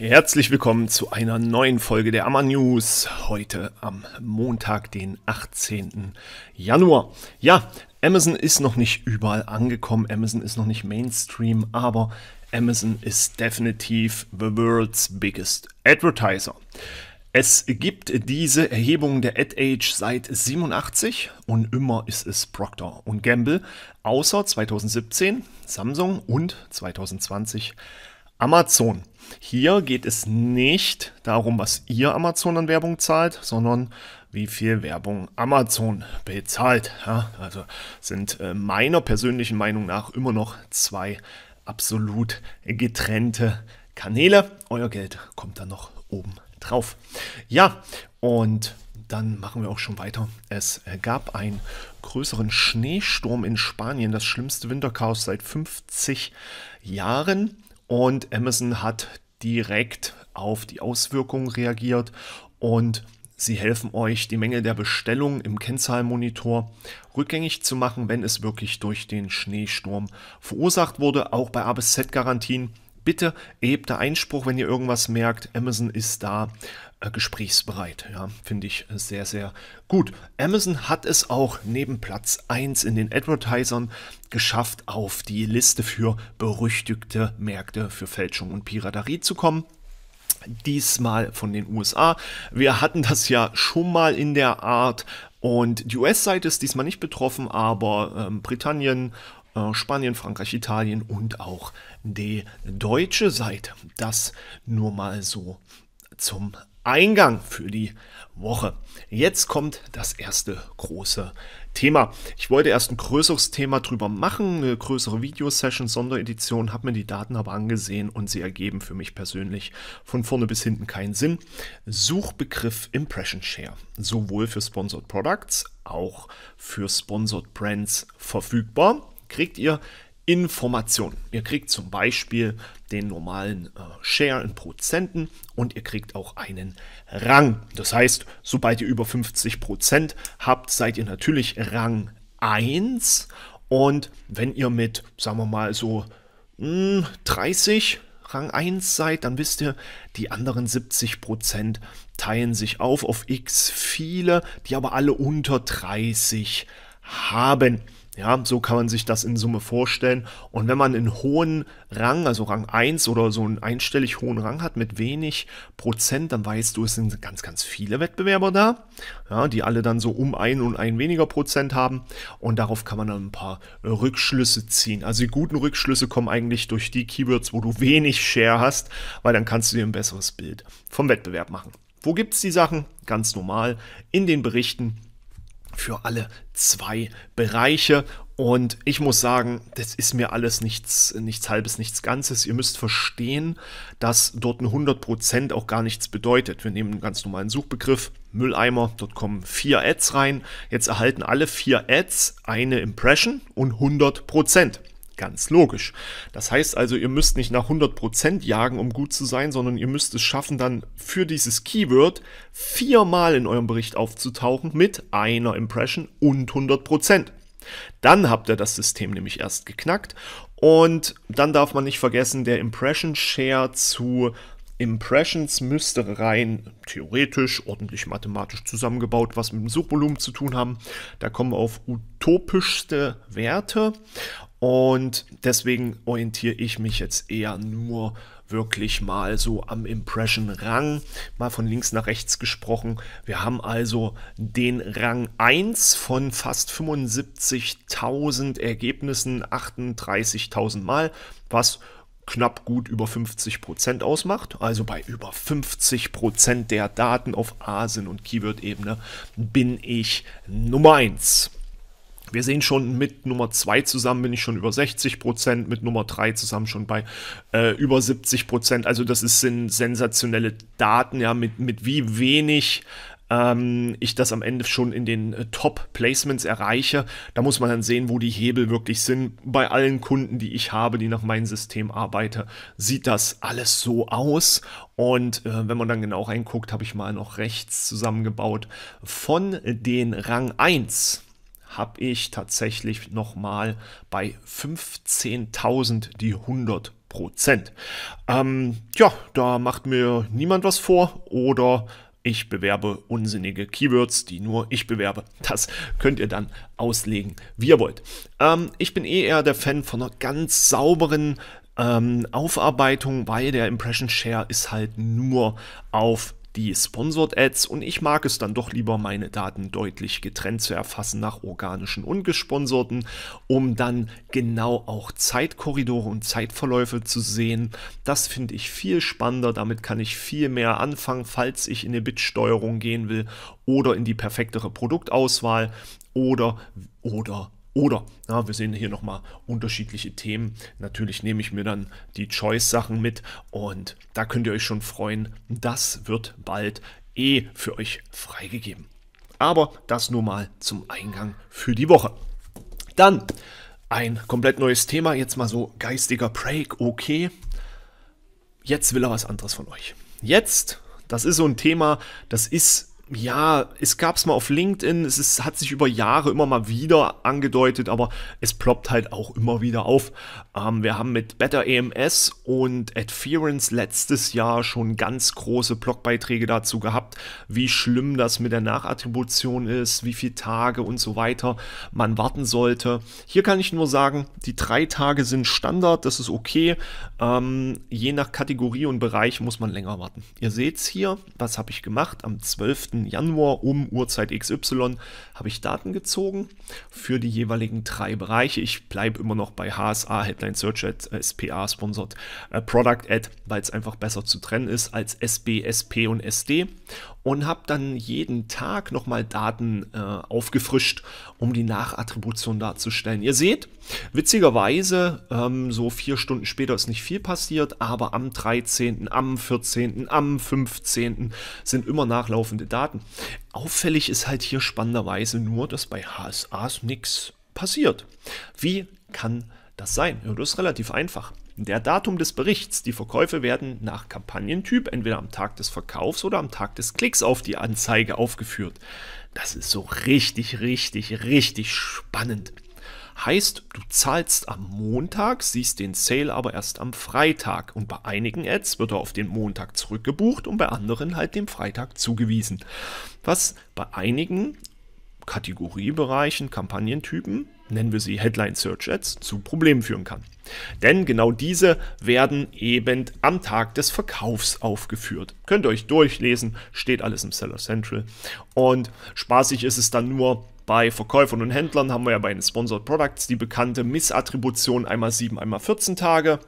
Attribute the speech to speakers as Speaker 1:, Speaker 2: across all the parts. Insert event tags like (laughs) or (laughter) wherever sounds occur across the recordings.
Speaker 1: Herzlich willkommen zu einer neuen Folge der Ammer News. Heute am Montag, den 18. Januar. Ja, Amazon ist noch nicht überall angekommen. Amazon ist noch nicht Mainstream, aber Amazon ist definitiv the world's biggest advertiser. Es gibt diese Erhebung der AdAge seit 87 und immer ist es Procter Gamble, außer 2017 Samsung und 2020 Amazon. Hier geht es nicht darum, was ihr Amazon an Werbung zahlt, sondern wie viel Werbung Amazon bezahlt. Ja, also sind äh, meiner persönlichen Meinung nach immer noch zwei absolut getrennte Kanäle. Euer Geld kommt dann noch oben drauf. Ja, und dann machen wir auch schon weiter. Es äh, gab einen größeren Schneesturm in Spanien, das schlimmste Winterchaos seit 50 Jahren. Und Amazon hat direkt auf die Auswirkungen reagiert und sie helfen euch, die Menge der Bestellungen im Kennzahlmonitor rückgängig zu machen, wenn es wirklich durch den Schneesturm verursacht wurde. Auch bei ABZ-Garantien bitte hebt da Einspruch, wenn ihr irgendwas merkt. Amazon ist da äh, gesprächsbereit. Ja, finde ich äh, sehr, sehr gut. Amazon hat es auch neben Platz 1 in den Advertisern geschafft, auf die Liste für berüchtigte Märkte für Fälschung und Piraterie zu kommen diesmal von den USA. Wir hatten das ja schon mal in der Art und die US-Seite ist diesmal nicht betroffen, aber ähm, Britannien, äh, Spanien, Frankreich, Italien und auch die deutsche Seite. Das nur mal so zum Eingang für die Woche. Jetzt kommt das erste große Thema. Ich wollte erst ein größeres Thema drüber machen, eine größere Videosession, Sonderedition, habe mir die Daten aber angesehen und sie ergeben für mich persönlich von vorne bis hinten keinen Sinn. Suchbegriff Impression Share, sowohl für Sponsored Products, auch für Sponsored Brands verfügbar kriegt ihr Informationen. Ihr kriegt zum Beispiel den normalen äh, Share in Prozenten und ihr kriegt auch einen Rang. Das heißt, sobald ihr über 50 Prozent habt, seid ihr natürlich Rang 1 und wenn ihr mit, sagen wir mal so, mh, hm, 30 Rang 1 seid, dann wisst ihr, die anderen 70 Prozent teilen sich auf auf x viele, die aber alle unter 30 haben. Ja, so kann man sich das in Summe vorstellen. Und wenn man einen hohen Rang, also Rang 1 oder so einen einstellig hohen Rang hat mit wenig Prozent, dann weißt du, es sind ganz, ganz viele Wettbewerber da, ja, die alle dann so um ein und ein weniger Prozent haben. Und darauf kann man dann ein paar Rückschlüsse ziehen. Also die guten Rückschlüsse kommen eigentlich durch die Keywords, wo du wenig Share hast, weil dann kannst du dir ein besseres Bild vom Wettbewerb machen. Wo gibt es die Sachen? Ganz normal in den Berichten für alle zwei Bereiche. Und ich muss sagen, das ist mir alles nichts, nichts Halbes, nichts Ganzes. Ihr müsst verstehen, dass dort ein 100% auch gar nichts bedeutet. Wir nehmen einen ganz normalen Suchbegriff, Mülleimer, dort kommen vier Ads rein. Jetzt erhalten alle vier Ads eine Impression und 100%. Ganz logisch. Das heißt also, ihr müsst nicht nach 100% jagen, um gut zu sein, sondern ihr müsst es schaffen, dann für dieses Keyword viermal in eurem Bericht aufzutauchen mit einer Impression und 100%. Dann habt ihr das System nämlich erst geknackt und dann darf man nicht vergessen, der Impression Share zu Impressions müsste rein theoretisch, ordentlich mathematisch zusammengebaut, was mit dem Suchvolumen zu tun haben. Da kommen wir auf utopischste Werte und deswegen orientiere ich mich jetzt eher nur wirklich mal so am Impression-Rang, mal von links nach rechts gesprochen. Wir haben also den Rang 1 von fast 75.000 Ergebnissen, 38.000 Mal, was knapp gut über 50% Prozent ausmacht. Also bei über 50% Prozent der Daten auf Asen- und Keyword-Ebene bin ich Nummer 1. Wir sehen schon mit Nummer 2 zusammen bin ich schon über 60 Prozent, mit Nummer 3 zusammen schon bei äh, über 70 Prozent. Also das ist, sind sensationelle Daten, ja, mit, mit wie wenig ähm, ich das am Ende schon in den äh, Top-Placements erreiche. Da muss man dann sehen, wo die Hebel wirklich sind. Bei allen Kunden, die ich habe, die nach meinem System arbeiten, sieht das alles so aus. Und äh, wenn man dann genau reinguckt, habe ich mal noch rechts zusammengebaut von den Rang 1 habe ich tatsächlich nochmal bei 15.000 die 100 Prozent. Ähm, ja, da macht mir niemand was vor oder ich bewerbe unsinnige Keywords, die nur ich bewerbe. Das könnt ihr dann auslegen, wie ihr wollt. Ähm, ich bin eh eher der Fan von einer ganz sauberen ähm, Aufarbeitung, weil der Impression Share ist halt nur auf die Sponsored Ads und ich mag es dann doch lieber, meine Daten deutlich getrennt zu erfassen nach organischen und gesponserten, um dann genau auch Zeitkorridore und Zeitverläufe zu sehen. Das finde ich viel spannender, damit kann ich viel mehr anfangen, falls ich in eine Bitsteuerung gehen will oder in die perfektere Produktauswahl oder oder oder ja, wir sehen hier nochmal unterschiedliche Themen. Natürlich nehme ich mir dann die Choice-Sachen mit und da könnt ihr euch schon freuen. Das wird bald eh für euch freigegeben. Aber das nur mal zum Eingang für die Woche. Dann ein komplett neues Thema, jetzt mal so geistiger Break, okay. Jetzt will er was anderes von euch. Jetzt, das ist so ein Thema, das ist ja, es gab es mal auf LinkedIn, es ist, hat sich über Jahre immer mal wieder angedeutet, aber es ploppt halt auch immer wieder auf. Ähm, wir haben mit Better EMS und Adference letztes Jahr schon ganz große Blogbeiträge dazu gehabt, wie schlimm das mit der Nachattribution ist, wie viele Tage und so weiter man warten sollte. Hier kann ich nur sagen, die drei Tage sind Standard, das ist okay. Ähm, je nach Kategorie und Bereich muss man länger warten. Ihr seht es hier, was habe ich gemacht am 12. Januar um Uhrzeit XY habe ich Daten gezogen für die jeweiligen drei Bereiche. Ich bleibe immer noch bei HSA, Headline Search Ad, äh, SPA, Sponsored äh, Product Ad, weil es einfach besser zu trennen ist als SB, SP und SD und habe dann jeden Tag nochmal Daten äh, aufgefrischt, um die Nachattribution darzustellen. Ihr seht, witzigerweise, ähm, so vier Stunden später ist nicht viel passiert, aber am 13., am 14., am 15. sind immer nachlaufende Daten. Auffällig ist halt hier spannenderweise nur, dass bei HSAs nichts passiert. Wie kann das sein? Ja, das ist relativ einfach der Datum des Berichts. Die Verkäufe werden nach Kampagnentyp entweder am Tag des Verkaufs oder am Tag des Klicks auf die Anzeige aufgeführt. Das ist so richtig, richtig, richtig spannend. Heißt, du zahlst am Montag, siehst den Sale aber erst am Freitag und bei einigen Ads wird er auf den Montag zurückgebucht und bei anderen halt dem Freitag zugewiesen. Was bei einigen Kategoriebereichen, Kampagnentypen nennen wir sie Headline Search Ads, zu Problemen führen kann. Denn genau diese werden eben am Tag des Verkaufs aufgeführt. Könnt ihr euch durchlesen, steht alles im Seller Central. Und spaßig ist es dann nur, bei Verkäufern und Händlern haben wir ja bei den Sponsored Products die bekannte Missattribution einmal 7, einmal 14 Tage.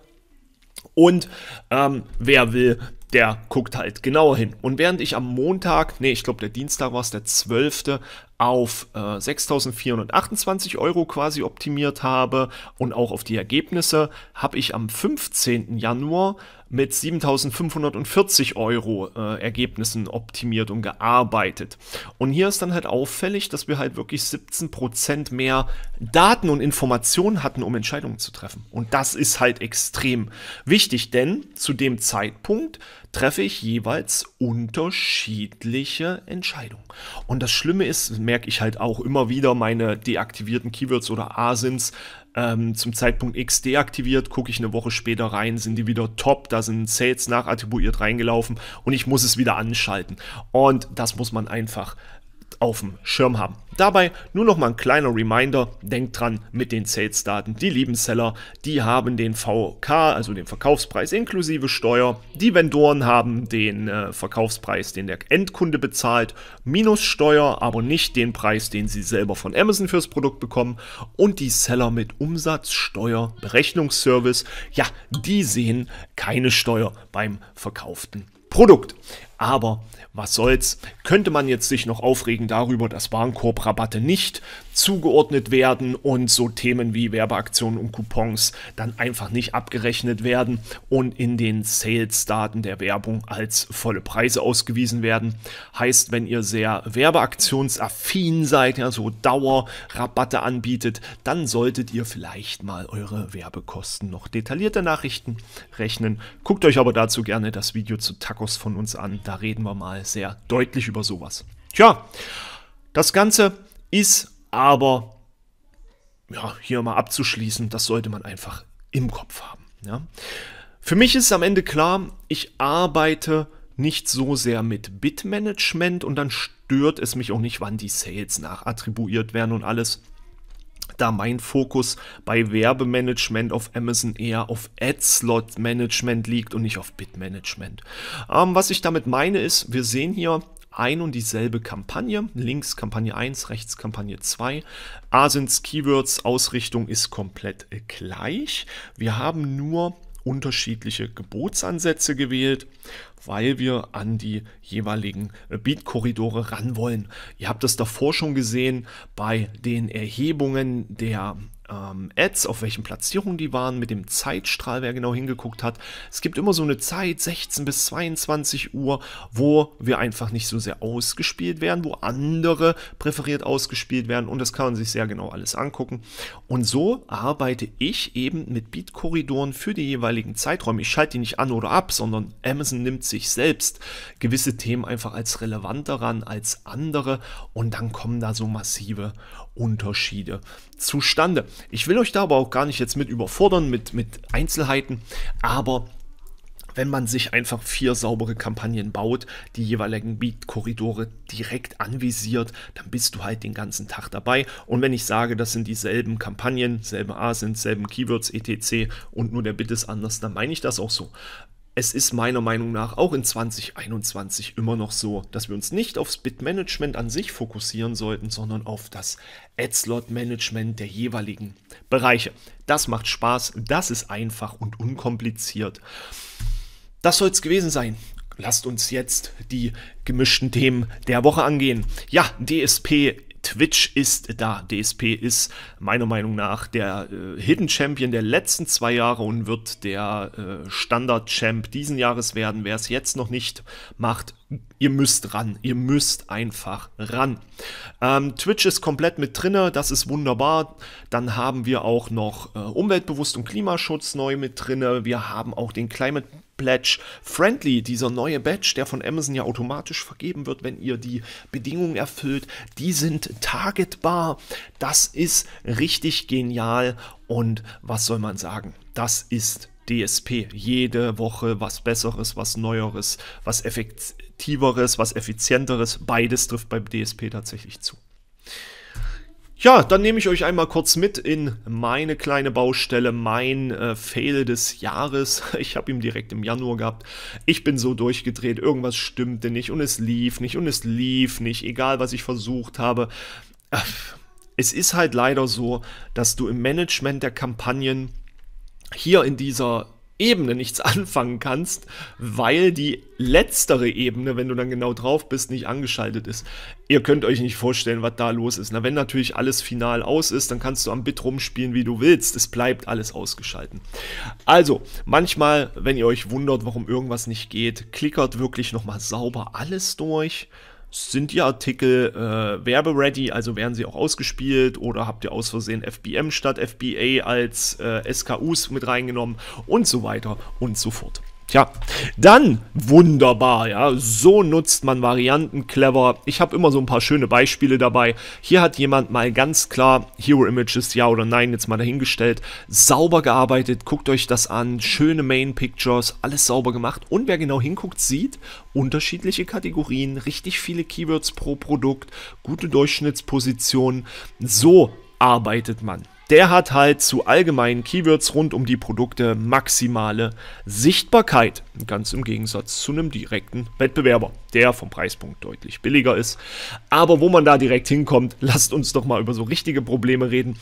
Speaker 1: Und ähm, wer will, der guckt halt genauer hin. Und während ich am Montag, nee, ich glaube, der Dienstag war es, der 12., auf äh, 6.428 Euro quasi optimiert habe und auch auf die Ergebnisse, habe ich am 15. Januar mit 7540 Euro äh, Ergebnissen optimiert und gearbeitet. Und hier ist dann halt auffällig, dass wir halt wirklich 17% mehr Daten und Informationen hatten, um Entscheidungen zu treffen. Und das ist halt extrem wichtig, denn zu dem Zeitpunkt treffe ich jeweils unterschiedliche Entscheidungen. Und das Schlimme ist, merke ich halt auch immer wieder, meine deaktivierten Keywords oder ASINs ähm, zum Zeitpunkt X deaktiviert, gucke ich eine Woche später rein, sind die wieder top, da sind Sales nachattribuiert reingelaufen und ich muss es wieder anschalten. Und das muss man einfach auf dem Schirm haben. Dabei nur noch mal ein kleiner Reminder, denkt dran mit den Sales-Daten. Die lieben Seller, die haben den VK, also den Verkaufspreis inklusive Steuer. Die Vendoren haben den äh, Verkaufspreis, den der Endkunde bezahlt, minus Steuer, aber nicht den Preis, den sie selber von Amazon fürs Produkt bekommen. Und die Seller mit Umsatzsteuer, Berechnungsservice, ja, die sehen keine Steuer beim verkauften Produkt. Aber was soll's, könnte man jetzt sich noch aufregen darüber, dass Warenkorbrabatte nicht zugeordnet werden und so Themen wie Werbeaktionen und Coupons dann einfach nicht abgerechnet werden und in den Sales-Daten der Werbung als volle Preise ausgewiesen werden. Heißt, wenn ihr sehr werbeaktionsaffin seid, ja, so Dauerrabatte anbietet, dann solltet ihr vielleicht mal eure Werbekosten noch detaillierter Nachrichten rechnen. Guckt euch aber dazu gerne das Video zu Tacos von uns an da reden wir mal sehr deutlich über sowas. Tja, das Ganze ist aber, ja, hier mal abzuschließen, das sollte man einfach im Kopf haben. Ja. Für mich ist am Ende klar, ich arbeite nicht so sehr mit Bitmanagement und dann stört es mich auch nicht, wann die Sales nachattribuiert werden und alles da mein Fokus bei Werbemanagement auf Amazon eher auf Ad-Slot-Management liegt und nicht auf bit management Ähm, was ich damit meine ist, wir sehen hier ein und dieselbe Kampagne. Links Kampagne 1, rechts Kampagne 2. Asins Keywords Ausrichtung ist komplett gleich. Wir haben nur unterschiedliche Gebotsansätze gewählt, weil wir an die jeweiligen Beat-Korridore ran wollen. Ihr habt das davor schon gesehen bei den Erhebungen der ähm, Ads, auf welchen Platzierungen die waren, mit dem Zeitstrahl, wer genau hingeguckt hat. Es gibt immer so eine Zeit, 16 bis 22 Uhr, wo wir einfach nicht so sehr ausgespielt werden, wo andere präferiert ausgespielt werden und das kann man sich sehr genau alles angucken. Und so arbeite ich eben mit Beat-Korridoren für die jeweiligen Zeiträume. Ich schalte die nicht an oder ab, sondern Amazon nimmt sich selbst gewisse Themen einfach als relevanter ran als andere und dann kommen da so massive Unterschiede zustande. Ich will euch da aber auch gar nicht jetzt mit überfordern, mit, mit Einzelheiten, aber wenn man sich einfach vier saubere Kampagnen baut, die jeweiligen Beat-Korridore direkt anvisiert, dann bist du halt den ganzen Tag dabei. Und wenn ich sage, das sind dieselben Kampagnen, selbe A sind, selben Keywords, etc. und nur der Bit ist anders, dann meine ich das auch so es ist meiner Meinung nach auch in 2021 immer noch so, dass wir uns nicht aufs Bitmanagement an sich fokussieren sollten, sondern auf das Ad-Slot-Management der jeweiligen Bereiche. Das macht Spaß, das ist einfach und unkompliziert. Das soll es gewesen sein. Lasst uns jetzt die gemischten Themen der Woche angehen. Ja, DSP Twitch ist da. DSP ist meiner Meinung nach der äh, Hidden Champion der letzten zwei Jahre und wird der äh, Standard-Champ diesen Jahres werden. Wer es jetzt noch nicht macht, ihr müsst ran. Ihr müsst einfach ran. Ähm, Twitch ist komplett mit drinne, das ist wunderbar. Dann haben wir auch noch äh, Umweltbewusst und Klimaschutz neu mit drinne. Wir haben auch den Climate Pledge Friendly, dieser neue Badge, der von Amazon ja automatisch vergeben wird, wenn ihr die Bedingungen erfüllt, die sind targetbar. Das ist richtig genial und was soll man sagen? Das ist DSP. Jede Woche was Besseres, was Neueres, was Effektiveres, was Effizienteres. Beides trifft beim DSP tatsächlich zu. Ja, dann nehme ich euch einmal kurz mit in meine kleine Baustelle, mein äh, Fail des Jahres. (laughs) Ich habe ihn direkt im Januar gehabt. Ich bin so durchgedreht, irgendwas stimmte nicht und es lief nicht und es lief nicht, egal was ich versucht habe. Äh, es ist halt leider so, dass du im Management der Kampagnen hier in dieser Ebene nichts (laughs) anfangen kannst, weil die letztere Ebene, wenn du dann genau drauf bist, nicht angeschaltet ist. Ihr könnt euch nicht vorstellen, was da los ist. Na, wenn natürlich alles final aus ist, dann kannst du am Bit rumspielen, wie du willst. Es bleibt alles ausgeschalten. Also, manchmal, wenn ihr euch wundert, warum irgendwas nicht geht, klickert wirklich nochmal sauber alles durch sind die Artikel äh, werbeready, also werden sie auch ausgespielt oder habt ihr aus Versehen FBM statt FBA als äh, SKUs mit reingenommen und so weiter und so fort. Tja, dann wunderbar, ja, so nutzt man Varianten clever. Ich habe immer so ein paar schöne Beispiele dabei. Hier hat jemand mal ganz klar Hero Images, ja oder nein, jetzt mal dahingestellt, sauber gearbeitet, guckt euch das an, schöne Main Pictures, alles sauber gemacht und wer genau hinguckt, sieht unterschiedliche Kategorien, richtig viele Keywords pro Produkt, gute Durchschnittspositionen. So arbeitet man der hat halt zu allgemeinen Keywords rund um die Produkte maximale Sichtbarkeit. Ganz im Gegensatz zu einem direkten Wettbewerber, der vom Preispunkt deutlich billiger ist. Aber wo man da direkt hinkommt, (laughs) lasst uns doch mal über so richtige Probleme reden.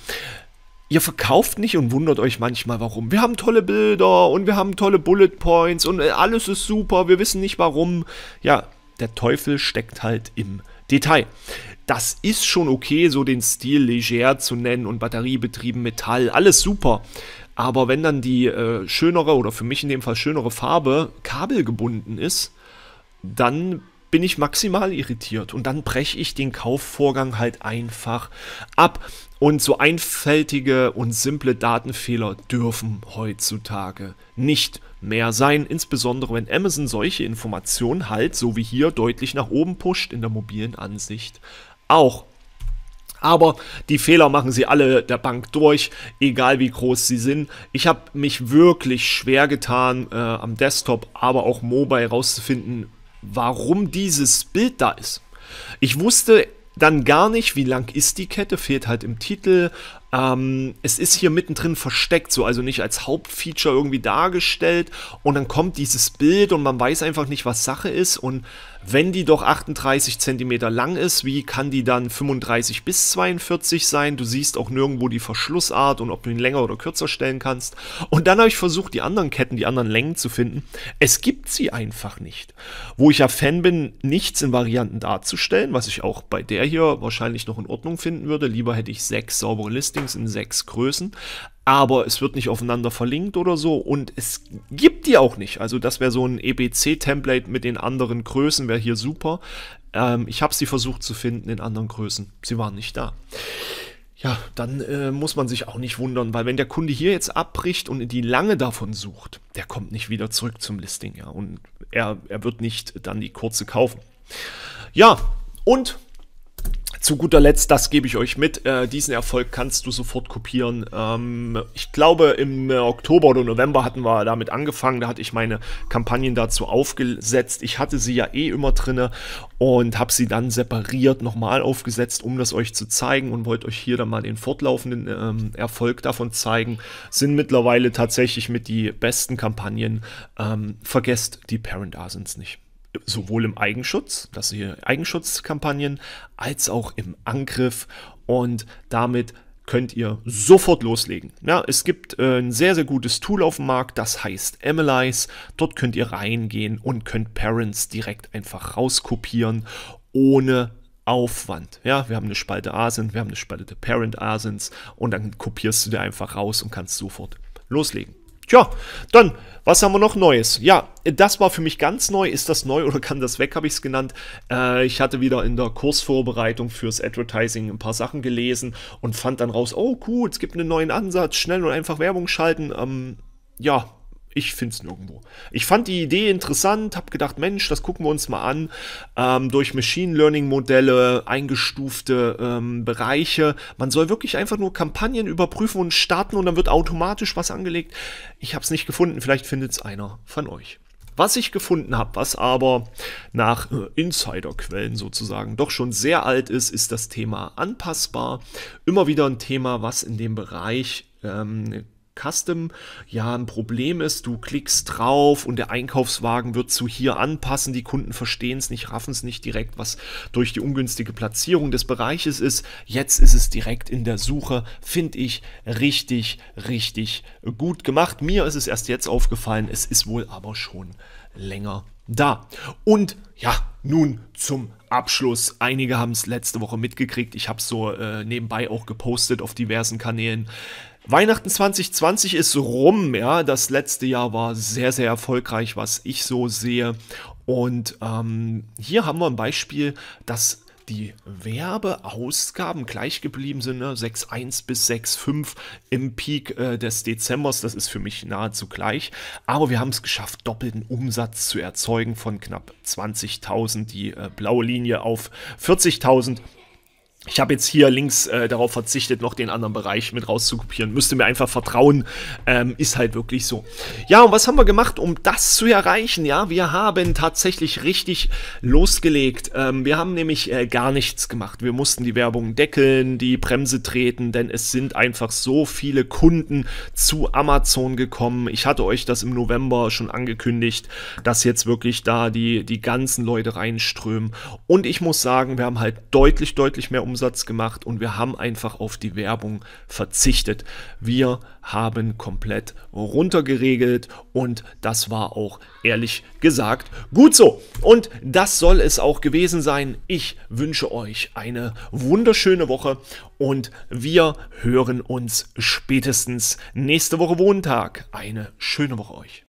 Speaker 1: Ihr verkauft nicht und wundert euch manchmal, warum. Wir haben tolle Bilder und wir haben tolle Bullet Points und äh, alles ist super, wir wissen nicht warum. Ja, der Teufel steckt halt im Detail das ist schon okay, so den Stil leger zu nennen und batteriebetrieben Metall, alles super. Aber wenn dann die äh, schönere oder für mich in dem Fall schönere Farbe kabelgebunden ist, dann bin ich maximal irritiert und dann breche ich den Kaufvorgang halt einfach ab. Und so einfältige und simple Datenfehler dürfen heutzutage nicht mehr sein, insbesondere wenn Amazon solche Informationen halt, so wie hier, deutlich nach oben pusht in der mobilen Ansicht auch. Aber die Fehler machen sie alle der Bank durch, egal wie groß sie sind. Ich habe mich wirklich schwer getan, äh, am Desktop, aber auch mobile rauszufinden, warum dieses Bild da ist. Ich wusste dann gar nicht, wie lang ist die Kette, fehlt halt im Titel, ähm, es ist hier mittendrin versteckt, so also nicht als Hauptfeature irgendwie dargestellt. Und dann kommt dieses Bild und man weiß einfach nicht, was Sache ist. Und wenn die doch 38 cm lang ist, wie kann die dann 35 bis 42 sein? Du siehst auch nirgendwo die Verschlussart und ob du ihn länger oder kürzer stellen kannst. Und dann habe ich versucht, die anderen Ketten, die anderen Längen zu finden. Es gibt sie einfach nicht. Wo ich ja Fan bin, nichts in Varianten darzustellen, was ich auch bei der hier wahrscheinlich noch in Ordnung finden würde. Lieber hätte ich sechs saubere Listen Listings in sechs Größen, aber es wird nicht aufeinander verlinkt oder so und es gibt die auch nicht. Also das wäre so ein EBC-Template mit den anderen Größen, wäre hier super. Ähm, ich habe sie versucht zu finden in anderen Größen. Sie waren nicht da ja, dann äh, muss man sich auch nicht wundern, weil wenn der Kunde hier jetzt abbricht und die lange davon sucht, der kommt nicht wieder zurück zum Listing, ja, und er, er wird nicht dann die kurze kaufen. Ja, und zu guter Letzt, das gebe ich euch mit. Äh, diesen Erfolg kannst du sofort kopieren. Ähm, ich glaube, im äh, Oktober oder November hatten wir damit angefangen. Da hatte ich meine Kampagnen dazu aufgesetzt. Ich hatte sie ja eh immer drinne und habe sie dann separiert nochmal aufgesetzt, um das euch zu zeigen und wollte euch hier dann mal den fortlaufenden ähm, Erfolg davon zeigen. Sind mittlerweile tatsächlich mit die besten Kampagnen. Ähm, vergesst die Parent Asins nicht sowohl im Eigenschutz, dass sie Eigenschutzkampagnen, als auch im Angriff und damit könnt ihr sofort loslegen. Ja, es gibt äh, ein sehr, sehr gutes Tool auf dem Markt, das heißt Emilize. Dort könnt ihr reingehen und könnt Parents direkt einfach rauskopieren, ohne Aufwand. Ja, wir haben eine Spalte Asins, wir haben eine Spalte Parent Asins und dann kopierst du dir einfach raus und kannst sofort loslegen. Tja, dann, was haben wir noch Neues? Ja, das war für mich ganz neu. Ist das neu oder kann das weg, habe ich es genannt. Äh, ich hatte wieder in der Kursvorbereitung fürs Advertising ein paar Sachen gelesen und fand dann raus, oh cool, es gibt einen neuen Ansatz, schnell und einfach Werbung schalten. Ähm, ja, ich finde es nirgendwo. Ich fand die Idee interessant, habe gedacht, Mensch, das gucken wir uns mal an. Ähm, durch Machine Learning-Modelle, eingestufte ähm, Bereiche. Man soll wirklich einfach nur Kampagnen überprüfen und starten und dann wird automatisch was angelegt. Ich habe es nicht gefunden, vielleicht findet es einer von euch. Was ich gefunden habe, was aber nach äh, Insiderquellen sozusagen doch schon sehr alt ist, ist das Thema anpassbar. Immer wieder ein Thema, was in dem Bereich ähm, Custom ja ein Problem ist. Du klickst drauf und der Einkaufswagen wird zu hier anpassen. Die Kunden verstehen es nicht, raffen es nicht direkt, was durch die ungünstige Platzierung des Bereiches ist. Jetzt ist es direkt in der Suche, finde ich richtig, richtig gut gemacht. Mir ist es erst jetzt aufgefallen, es ist wohl aber schon länger da. Und ja, nun zum Abschluss. Einige haben es letzte Woche mitgekriegt. Ich habe es so äh, nebenbei auch gepostet auf diversen Kanälen. Weihnachten 2020 ist rum, ja. Das letzte Jahr war sehr, sehr erfolgreich, was ich so sehe. Und ähm, hier haben wir ein Beispiel, dass die Werbeausgaben gleich geblieben sind, ne? 6,1 bis 6,5 im Peak äh, des Dezembers, das ist für mich nahezu gleich, aber wir haben es geschafft, doppelten Umsatz zu erzeugen von knapp 20.000, die äh, blaue Linie auf 40.000 ich habe jetzt hier links äh, darauf verzichtet, noch den anderen Bereich mit rauszukopieren. Müsste mir einfach vertrauen, ähm, ist halt wirklich so. Ja, und was haben wir gemacht, um das zu erreichen? Ja, wir haben tatsächlich richtig losgelegt. Ähm, wir haben nämlich äh, gar nichts gemacht. Wir mussten die Werbung deckeln, die Bremse treten, denn es sind einfach so viele Kunden zu Amazon gekommen. Ich hatte euch das im November schon angekündigt, dass jetzt wirklich da die, die ganzen Leute reinströmen. Und ich muss sagen, wir haben halt deutlich, deutlich mehr Umsatz Umsatz gemacht und wir haben einfach auf die Werbung verzichtet. Wir haben komplett runtergeregelt und das war auch ehrlich gesagt gut so. Und das soll es auch gewesen sein. Ich wünsche euch eine wunderschöne Woche und wir hören uns spätestens nächste Woche Montag. Eine schöne Woche euch.